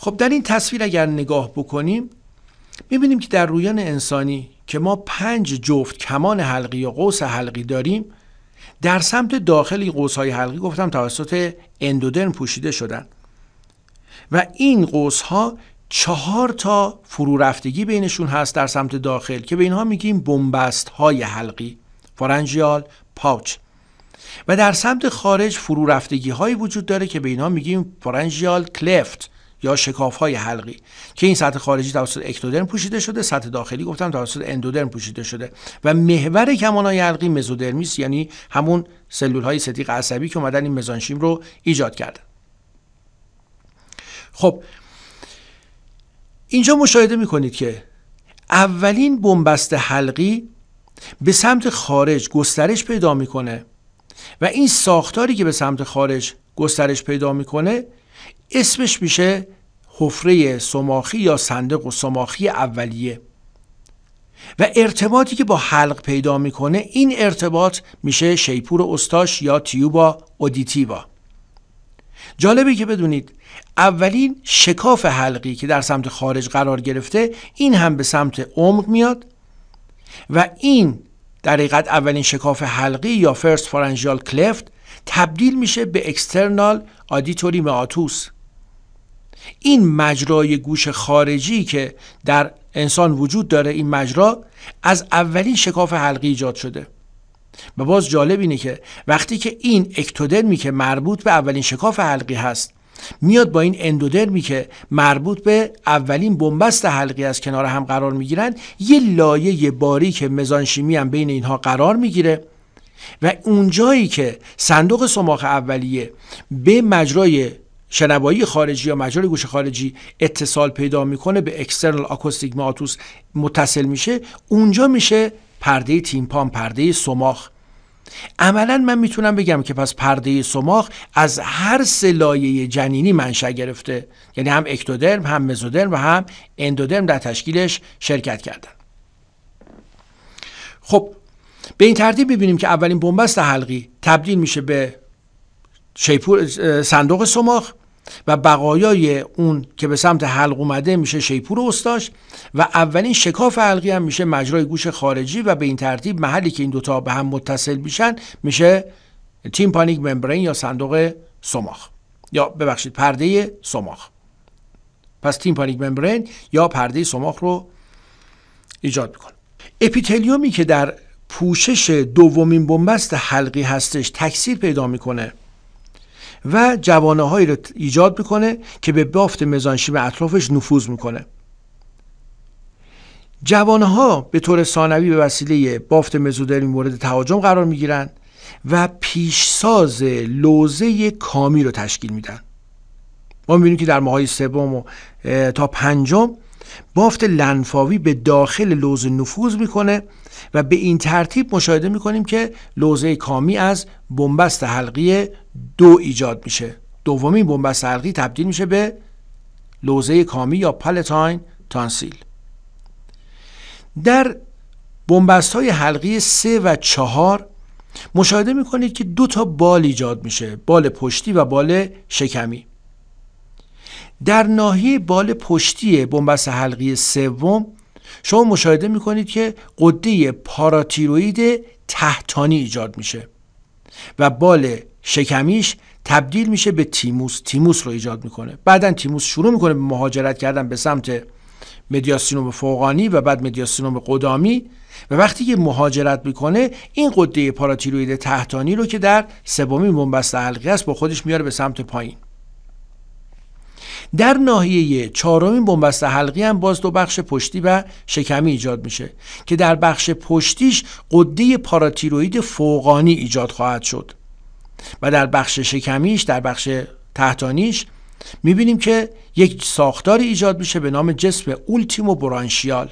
خب در این تصویر اگر نگاه بکنیم میبینیم که در رویان انسانی که ما پنج جفت کمان حلقی یا قوس حلقی داریم در سمت داخلی قوس های حلقی گفتم توسط اندودرم پوشیده شدن و این قوس ها چهار تا فرو رفتگی بینشون هست در سمت داخل که به اینها میگیم بنبست های حلقی فارنجیال پاوچ و در سمت خارج فرو رفتگی هایی وجود داره که به اینها میگیم فارنجیال کلفت یا شکاف های حلقی که این سطح خارجی توسط اکتودرم پوشیده شده سطح داخلی گفتم توسط اندودرم پوشیده شده و محور کمان های حلقی مزودرمیس یعنی همون سلول های ستیق عصبی که اومدن این مزانشیم رو ایجاد کردن خب اینجا مشاهده میکنید که اولین بنبست حلقی به سمت خارج گسترش پیدا میکنه و این ساختاری که به سمت خارج گسترش پیدا میکنه اسمش میشه حفره سماخی یا صندوق و سماخی اولیه و ارتباطی که با حلق پیدا میکنه این ارتباط میشه شیپور استاش یا تیوبا اودیتیوا جالبه که بدونید اولین شکاف حلقی که در سمت خارج قرار گرفته این هم به سمت عمق میاد و این در حقیقت اولین شکاف حلقی یا فرست فارنجیال کلفت تبدیل میشه به اکسترنال آدیتوری معاتوس این مجرای گوش خارجی که در انسان وجود داره این مجرا از اولین شکاف حلقی ایجاد شده و باز جالب اینه که وقتی که این اکتودرمی که مربوط به اولین شکاف حلقی هست میاد با این اندودرمی که مربوط به اولین بنبست حلقی از کنار هم قرار میگیرند یه لایه باریک مزانشیمی هم بین اینها قرار میگیره و اونجایی که صندوق سماخ اولیه به مجرای شنوایی خارجی یا مجرای گوش خارجی اتصال پیدا میکنه به اکسترنال آکوستیک ماتوس متصل میشه اونجا میشه پرده تیمپان پرده سماخ عملا من میتونم بگم که پس پرده سماخ از هر سه لایه جنینی منشأ گرفته یعنی هم اکتودرم هم مزودرم و هم اندودرم در تشکیلش شرکت کردن خب به این ترتیب ببینیم که اولین بنبست حلقی تبدیل میشه به شیپور صندوق سماخ و بقایای اون که به سمت حلق اومده میشه شیپور استاش و اولین شکاف حلقی هم میشه مجرای گوش خارجی و به این ترتیب محلی که این دوتا به هم متصل میشن میشه تیمپانیک ممبرین یا صندوق سماخ یا ببخشید پرده سماخ پس تیمپانیک ممبرین یا پرده سماخ رو ایجاد میکن. اپیتلیومی که در پوشش دومین بنبست حلقی هستش تکثیر پیدا میکنه و جوانه هایی رو ایجاد میکنه که به بافت مزانشیم اطرافش نفوذ میکنه جوانه ها به طور ثانوی به وسیله بافت مزودرین مورد تهاجم قرار میگیرند و پیشساز لوزه کامی رو تشکیل میدن ما میبینیم که در ماهای سوم و تا پنجم بافت لنفاوی به داخل لوزه نفوذ میکنه و به این ترتیب مشاهده کنیم که لوزه کامی از بنبست حلقی دو ایجاد میشه دومین بنبست حلقی تبدیل میشه به لوزه کامی یا پالتاین تانسیل در بنبست های حلقی سه و چهار مشاهده میکنید که دو تا بال ایجاد میشه بال پشتی و بال شکمی در ناحیه بال پشتی بنبست حلقی سوم شما مشاهده میکنید که قده پاراتیروید تحتانی ایجاد میشه و بال شکمیش تبدیل میشه به تیموس تیموس رو ایجاد میکنه بعدا تیموس شروع میکنه به مهاجرت کردن به سمت مدیاسینوم فوقانی و بعد مدیاسینوم قدامی و وقتی که مهاجرت میکنه این قده پاراتیروید تحتانی رو که در سومین بنبست حلقه است با خودش میاره به سمت پایین در ناحیه چهارمین بنبست حلقی هم باز دو بخش پشتی و شکمی ایجاد میشه که در بخش پشتیش قده پاراتیروید فوقانی ایجاد خواهد شد و در بخش شکمیش در بخش تحتانیش میبینیم که یک ساختاری ایجاد میشه به نام جسم اولتیمو برانشیال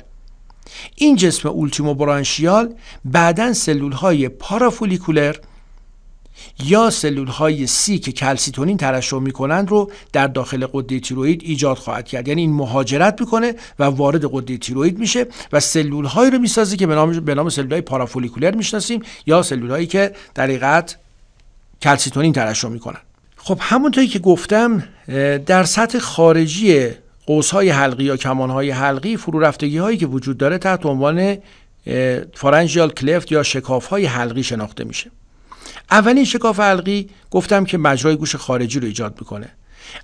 این جسم اولتیمو برانشیال بعدا سلول های پارافولیکولر یا سلول های سی که کلسیتونین ترشح میکنند رو در داخل قده تیروید ایجاد خواهد کرد یعنی این مهاجرت میکنه و وارد قده تیروید میشه و سلول رو میسازه که به نام به سلول های پارافولیکولر میشناسیم یا سلول هایی که در حقیقت کلسیتونین ترشح میکنند خب همونطوری که گفتم در سطح خارجی قوس های حلقی یا کمان های حلقی فرو رفتگی هایی که وجود داره تحت عنوان فارنجیال کلفت یا شکاف های حلقی شناخته میشه اولین شکاف حلقی گفتم که مجرای گوش خارجی رو ایجاد میکنه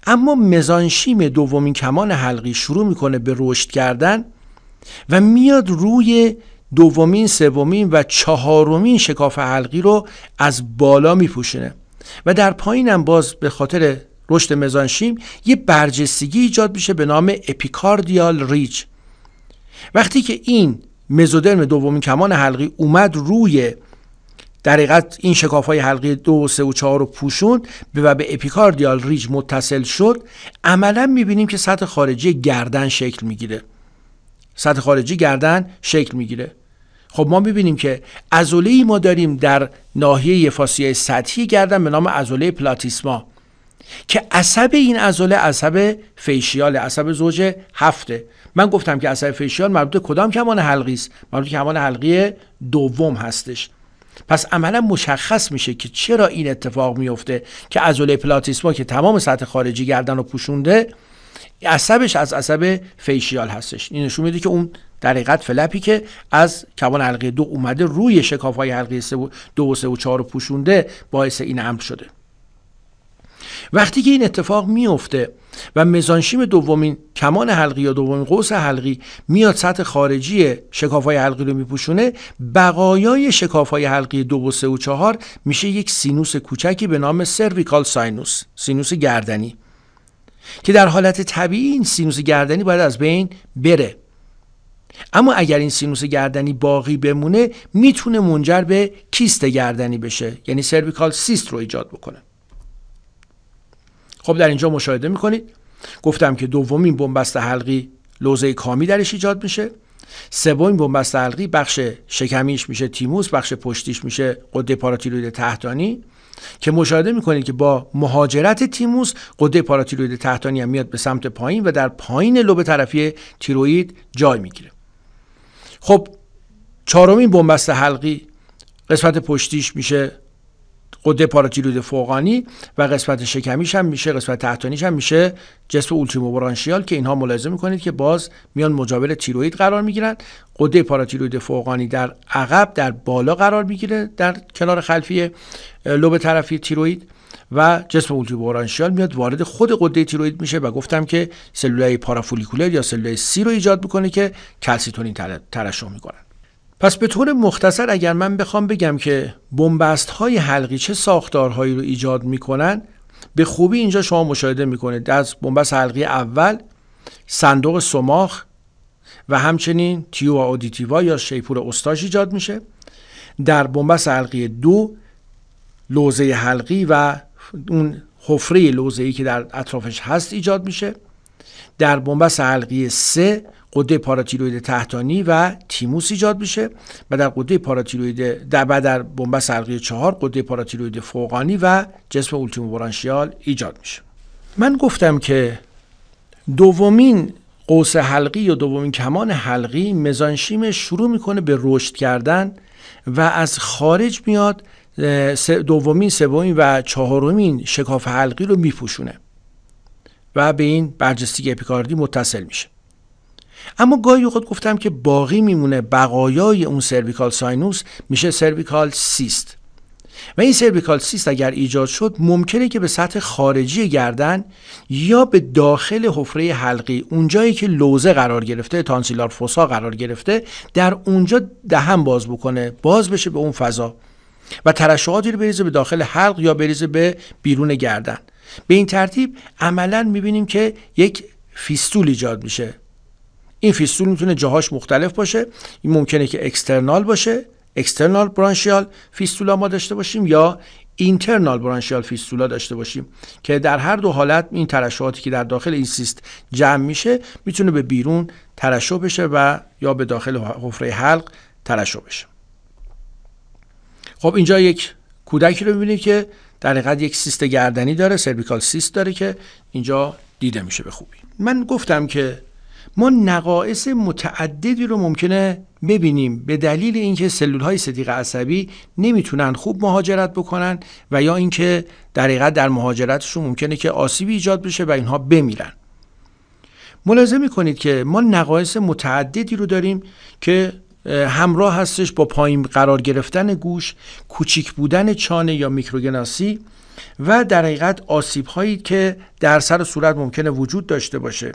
اما مزانشیم دومین کمان حلقی شروع میکنه به رشد کردن و میاد روی دومین، سومین و چهارمین شکاف حلقی رو از بالا میپوشونه و در پایینم باز به خاطر رشد مزانشیم یه برجستگی ایجاد میشه به نام اپیکاردیال ریج وقتی که این مزودرم دومین کمان حلقی اومد روی در حقیقت این شکاف های حلقه دو و سه و چهار رو پوشوند و به اپیکاردیال ریج متصل شد عملا میبینیم که سطح خارجی گردن شکل میگیره سطح خارجی گردن شکل میگیره خب ما میبینیم که ازوله ما داریم در ناحیه فاسیه سطحی گردن به نام ازوله پلاتیسما که عصب این عضله عصب فیشیال عصب زوج هفته من گفتم که عصب فیشیال مربوط کدام کمان حلقی است مربوط کمان حلقی دوم هستش پس عملا مشخص میشه که چرا این اتفاق میفته که عضله پلاتیسما که تمام سطح خارجی گردن رو پوشونده عصبش از عصب فیشیال هستش این نشون میده که اون در حقیقت فلپی که از کبان حلقه دو اومده روی شکاف های حلقه دو و سه و چهار رو پوشونده باعث این امر شده وقتی که این اتفاق میفته و مزانشیم دومین کمان حلقی یا دومین قوس حلقی میاد سطح خارجی های حلقی رو میپوشونه بقایای شکافای حلقی دو و سه و چهار میشه یک سینوس کوچکی به نام سرویکال ساینوس سینوس گردنی که در حالت طبیعی این سینوس گردنی باید از بین بره اما اگر این سینوس گردنی باقی بمونه میتونه منجر به کیست گردنی بشه یعنی سرویکال سیست رو ایجاد بکنه خب در اینجا مشاهده میکنید گفتم که دومین بنبست حلقی لوزه کامی درش ایجاد میشه سومین بنبست حلقی بخش شکمیش میشه تیموس بخش پشتیش میشه قده پاراتیروید تحتانی که مشاهده میکنید که با مهاجرت تیموس قده پاراتیروید تحتانی هم میاد به سمت پایین و در پایین لوب طرفی تیروید جای میگیره خب چهارمین بنبست حلقی قسمت پشتیش میشه قده پاراتیروید فوقانی و قسمت شکمیش هم میشه قسمت تحتانیش هم میشه جسم برانشیال که اینها ملاحظه میکنید که باز میان مجاور تیروید قرار میگیرند. قده پاراتیروید فوقانی در عقب در بالا قرار میگیره در کنار خلفی لوب طرفی تیروید و جسم برانشیال میاد وارد خود قده تیروید میشه و گفتم که سلولای پارافولیکولر یا سلولای سی رو ایجاد میکنه که کلسیتونین ترشح میکنه پس به طور مختصر اگر من بخوام بگم که بومبست های حلقی چه ساختارهایی رو ایجاد میکنن به خوبی اینجا شما مشاهده میکنید از بنبست حلقی اول صندوق سماخ و همچنین تیو آدیتیوا یا شیپور استاش ایجاد میشه در بنبست حلقی دو لوزه حلقی و اون حفره لوزه ای که در اطرافش هست ایجاد میشه در بنبست حلقی سه قده پاراتیروید تحتانی و تیموس ایجاد میشه و در قده پاراتیروید در بعد در بمب حلقه چهار قده پاراتیروید فوقانی و جسم برانشیال ایجاد میشه من گفتم که دومین قوس حلقی یا دومین کمان حلقی مزانشیم شروع میکنه به رشد کردن و از خارج میاد دومین سومین و چهارمین شکاف حلقی رو میپوشونه و به این برجستگی اپیکاردی متصل میشه اما گاهی خود گفتم که باقی میمونه بقایای اون سرویکال ساینوس میشه سرویکال سیست و این سرویکال سیست اگر ایجاد شد ممکنه که به سطح خارجی گردن یا به داخل حفره حلقی اونجایی که لوزه قرار گرفته تانسیلار فوسا قرار گرفته در اونجا دهم باز بکنه باز بشه به اون فضا و ترشحاتی رو بریزه به داخل حلق یا بریزه به بیرون گردن به این ترتیب عملا میبینیم که یک فیستول ایجاد میشه این فیستول میتونه جاهاش مختلف باشه این ممکنه که اکسترنال باشه اکسترنال برانشیال فیستولا ما داشته باشیم یا اینترنال برانشیال فیستولا داشته باشیم که در هر دو حالت این ترشحاتی که در داخل این سیست جمع میشه میتونه به بیرون ترشح بشه و یا به داخل حفره حلق ترشح بشه خب اینجا یک کودکی رو میبینید که در یک سیست گردنی داره سربیکال سیست داره که اینجا دیده میشه به خوبی من گفتم که ما نقاعث متعددی رو ممکنه ببینیم به دلیل اینکه سلول های صدیق عصبی نمیتونن خوب مهاجرت بکنن و یا اینکه در حقیقت در مهاجرتشون ممکنه که آسیبی ایجاد بشه و اینها بمیرن ملاحظه میکنید که ما نقایص متعددی رو داریم که همراه هستش با پایین قرار گرفتن گوش کوچیک بودن چانه یا میکروگناسی و در حقیقت آسیب هایی که در سر صورت ممکنه وجود داشته باشه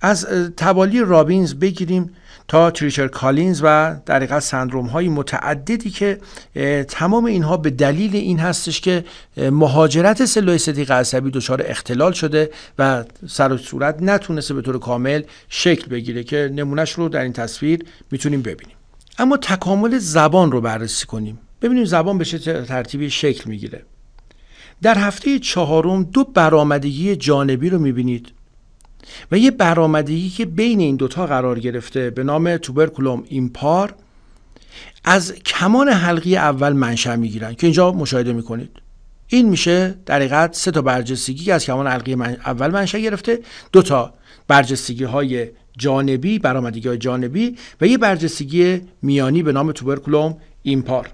از توالی رابینز بگیریم تا تریچر کالینز و در حقیقت سندروم های متعددی که تمام اینها به دلیل این هستش که مهاجرت سلوی صدیق عصبی دچار اختلال شده و سر و صورت نتونسته به طور کامل شکل بگیره که نمونهش رو در این تصویر میتونیم ببینیم اما تکامل زبان رو بررسی کنیم ببینیم زبان به چه ترتیبی شکل میگیره در هفته چهارم دو برآمدگی جانبی رو میبینید و یه برآمدگی که بین این دوتا قرار گرفته به نام توبرکولوم ایمپار از کمان حلقی اول منشأ میگیرن که اینجا مشاهده میکنید این میشه در سه تا برجستگی که از کمان حلقی اول منشأ گرفته دو تا برجستگی های جانبی برامدگی های جانبی و یه برجستگی میانی به نام توبرکولوم ایمپار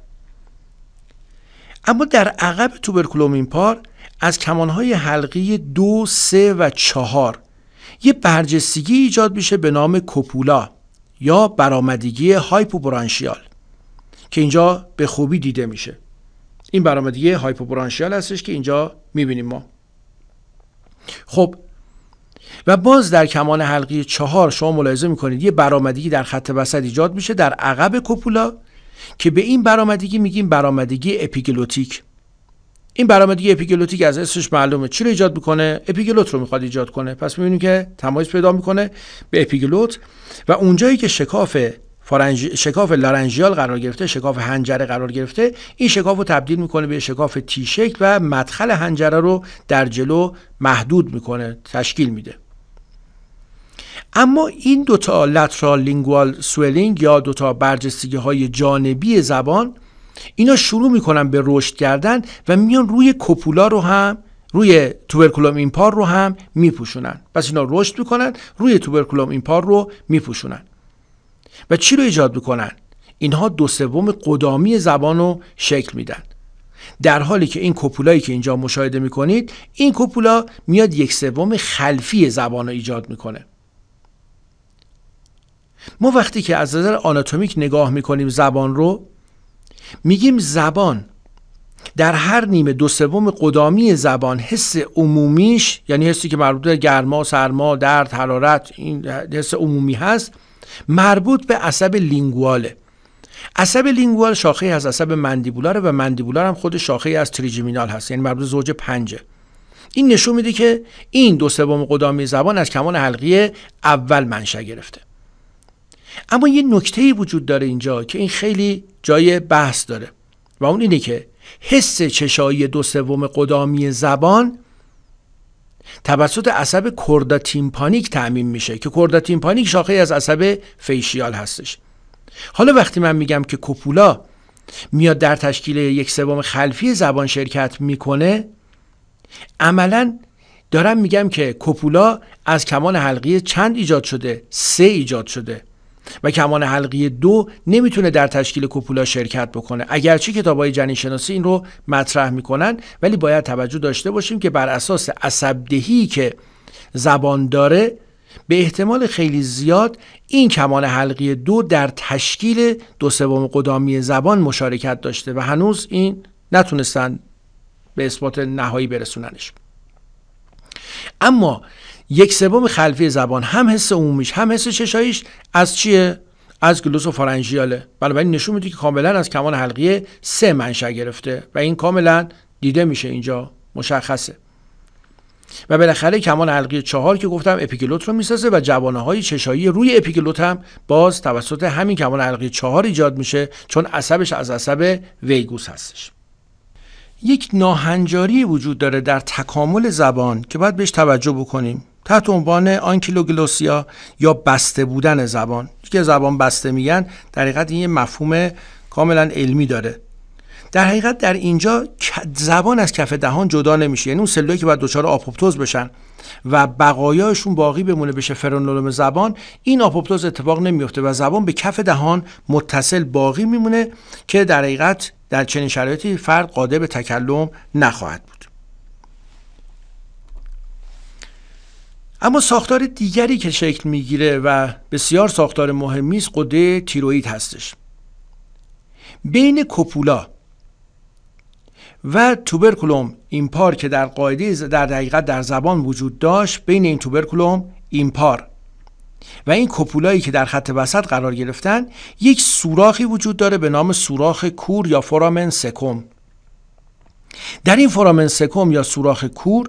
اما در عقب توبرکولوم ایمپار از کمانهای حلقی دو، سه و چهار یه برجستگی ایجاد میشه به نام کوپولا یا برآمدگی هایپوبرانشیال که اینجا به خوبی دیده میشه این برآمدگی هایپوبرانشیال هستش که اینجا میبینیم ما خب و باز در کمان حلقی چهار شما ملاحظه میکنید یه برآمدگی در خط وسط ایجاد میشه در عقب کوپولا که به این برآمدگی میگیم برآمدگی اپیگلوتیک این برنامه دیگه اپیگلوتیک از اسمش معلومه چی رو ایجاد میکنه اپیگلوت رو میخواد ایجاد کنه پس میبینیم که تمایز پیدا میکنه به اپیگلوت و اونجایی که شکاف فارنج... شکاف لارنجیال قرار گرفته شکاف هنجره قرار گرفته این شکاف رو تبدیل میکنه به شکاف تی و مدخل هنجره رو در جلو محدود میکنه تشکیل میده اما این دوتا لترال لینگوال سوئلینگ یا دوتا برجستگی های جانبی زبان اینا شروع میکنن به رشد کردن و میان روی کپولا رو هم روی توبرکولوم ایمپار رو هم میپوشونن پس اینا رشد میکنن روی توبرکولوم ایمپار رو میپوشونن و چی رو ایجاد میکنن اینها دو سوم قدامی زبان رو شکل میدن در حالی که این کپولایی که اینجا مشاهده میکنید این کپولا میاد یک سوم خلفی زبان رو ایجاد میکنه ما وقتی که از نظر آناتومیک نگاه میکنیم زبان رو میگیم زبان در هر نیمه دو سوم قدامی زبان حس عمومیش یعنی حسی که مربوط به گرما، سرما، درد، حرارت این حس عمومی هست مربوط به عصب لینگواله عصب لینگوال شاخه از عصب مندیبولاره و مندیبولار هم خود شاخه از تریجیمینال هست یعنی مربوط زوج پنجه این نشون میده که این دو سوم قدامی زبان از کمان حلقی اول منشأ گرفته اما یه نکته وجود داره اینجا که این خیلی جای بحث داره و اون اینه که حس چشایی دو سوم قدامی زبان توسط عصب کورداتیمپانیک تعمین میشه که کورداتیمپانیک شاخه از عصب فیشیال هستش حالا وقتی من میگم که کوپولا میاد در تشکیل یک سوم خلفی زبان شرکت میکنه عملا دارم میگم که کوپولا از کمان حلقی چند ایجاد شده؟ سه ایجاد شده و کمان حلقی دو نمیتونه در تشکیل کوپولا شرکت بکنه اگرچه کتاب های جنین شناسی این رو مطرح میکنن ولی باید توجه داشته باشیم که بر اساس عصبدهی که زبان داره به احتمال خیلی زیاد این کمان حلقی دو در تشکیل دو سوم قدامی زبان مشارکت داشته و هنوز این نتونستن به اثبات نهایی برسوننش اما یک سوم خلفی زبان هم حس عمومیش هم حس چشاییش از چیه از گلوس و فارنژیاله بنابراین نشون میده که کاملا از کمان حلقیه سه منشأ گرفته و این کاملا دیده میشه اینجا مشخصه و بالاخره کمان حلقی چهار که گفتم اپیکلوت رو میسازه و جوانه های چشایی روی اپیکلوت هم باز توسط همین کمان حلقی چهار ایجاد میشه چون عصبش از عصب ویگوس هستش یک ناهنجاری وجود داره در تکامل زبان که باید بهش توجه بکنیم تحت عنوان آنکیلوگلوسیا یا بسته بودن زبان که زبان بسته میگن در حقیقت این یه مفهوم کاملا علمی داره در حقیقت در اینجا زبان از کف دهان جدا نمیشه یعنی اون سلولایی که باید دچار آپوپتوز بشن و بقایاشون باقی بمونه بشه فرانولوم زبان این آپوپتوز اتفاق نمیفته و زبان به کف دهان متصل باقی میمونه که در حقیقت در چنین شرایطی فرد قادر به تکلم نخواهد بود اما ساختار دیگری که شکل میگیره و بسیار ساختار مهمی است قده تیروئید هستش بین کپولا و توبرکولوم ایمپار که در قاعده در دقیقت در زبان وجود داشت بین این توبرکولوم ایمپار و این کپولایی که در خط وسط قرار گرفتن یک سوراخی وجود داره به نام سوراخ کور یا فرامن سکوم در این فرامن سکوم یا سوراخ کور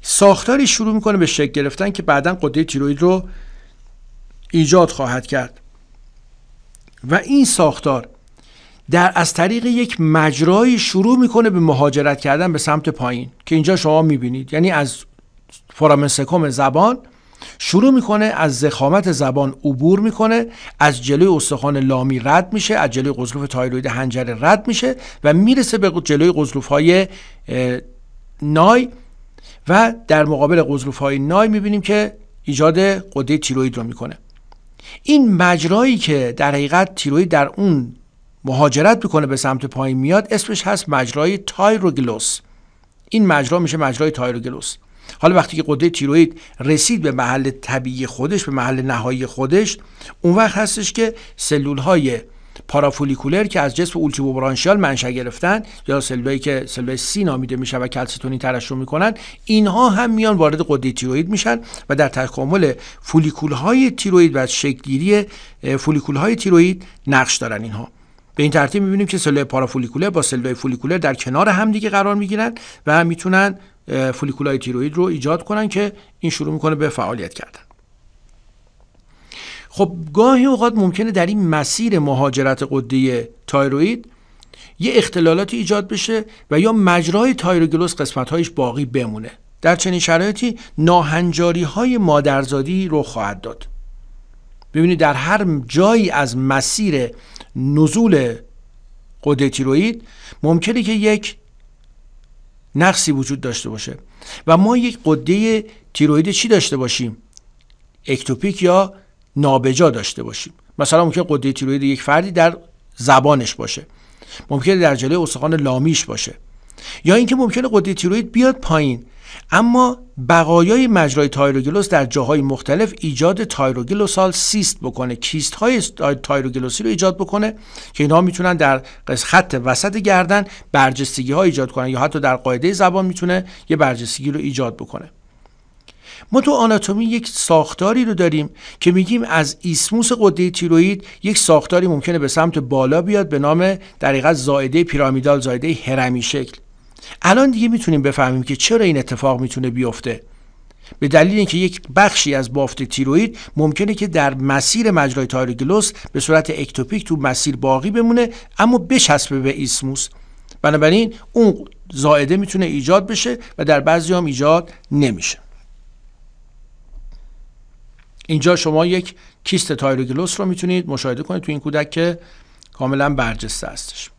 ساختاری شروع میکنه به شکل گرفتن که بعدا قده تیروید رو ایجاد خواهد کرد و این ساختار در از طریق یک مجرایی شروع میکنه به مهاجرت کردن به سمت پایین که اینجا شما میبینید یعنی از فرامنسکوم زبان شروع میکنه از زخامت زبان عبور میکنه از جلوی استخوان لامی رد میشه از جلوی قزلوف تایروید هنجره رد میشه و میرسه به جلوی قزلوف های نای و در مقابل قزلوف های نای میبینیم که ایجاد قده تیروید رو میکنه این مجرایی که در حقیقت تیروید در اون مهاجرت میکنه به سمت پایین میاد اسمش هست مجرای تایروگلوس این مجرا میشه مجرای تایروگلوس حالا وقتی که قده تیروید رسید به محل طبیعی خودش به محل نهایی خودش اون وقت هستش که سلول های پارافولیکولر که از جسم برانشیال منشأ گرفتن یا سلولایی که سلول سی نامیده میشه و کلسیتونین ترشح میکنن اینها هم میان وارد قده تیروید میشن و در تکامل فولیکول های تیروید و شکلگیری فولیکول های تیروید نقش دارن اینها به این ترتیب میبینیم که سلول پارافولیکولر با سلول فولیکولر در کنار همدیگه قرار میگیرن و میتونن های تیروید رو ایجاد کنن که این شروع میکنه به فعالیت کردن خب گاهی اوقات ممکنه در این مسیر مهاجرت قده تایروید یه اختلالاتی ایجاد بشه و یا مجرای تایروگلوس قسمتهایش باقی بمونه در چنین شرایطی ناهنجاری های مادرزادی رو خواهد داد ببینید در هر جایی از مسیر نزول قده تیروید ممکنه که یک نقصی وجود داشته باشه و ما یک قده تیروید چی داشته باشیم اکتوپیک یا نابجا داشته باشیم مثلا ممکن قده تیروید یک فردی در زبانش باشه ممکن در جلوی استخوان لامیش باشه یا اینکه ممکن قده تیروید بیاد پایین اما بقایای مجرای تایروگلوس در جاهای مختلف ایجاد تایروگلوسال سیست بکنه کیست های تایروگلوسی رو ایجاد بکنه که اینها میتونن در خط وسط گردن برجستگی ها ایجاد کنن یا حتی در قاعده زبان میتونه یه برجستگی رو ایجاد بکنه ما تو آناتومی یک ساختاری رو داریم که میگیم از ایسموس قده تیروید یک ساختاری ممکنه به سمت بالا بیاد به نام در زائده پیرامیدال زائده هرمی شکل الان دیگه میتونیم بفهمیم که چرا این اتفاق میتونه بیفته به دلیل اینکه یک بخشی از بافت تیروید ممکنه که در مسیر مجرای تایروگلوس به صورت اکتوپیک تو مسیر باقی بمونه اما بچسبه به ایسموس بنابراین اون زائده میتونه ایجاد بشه و در بعضی هم ایجاد نمیشه اینجا شما یک کیست تایروگلوس رو میتونید مشاهده کنید تو این کودک که کاملا برجسته هستش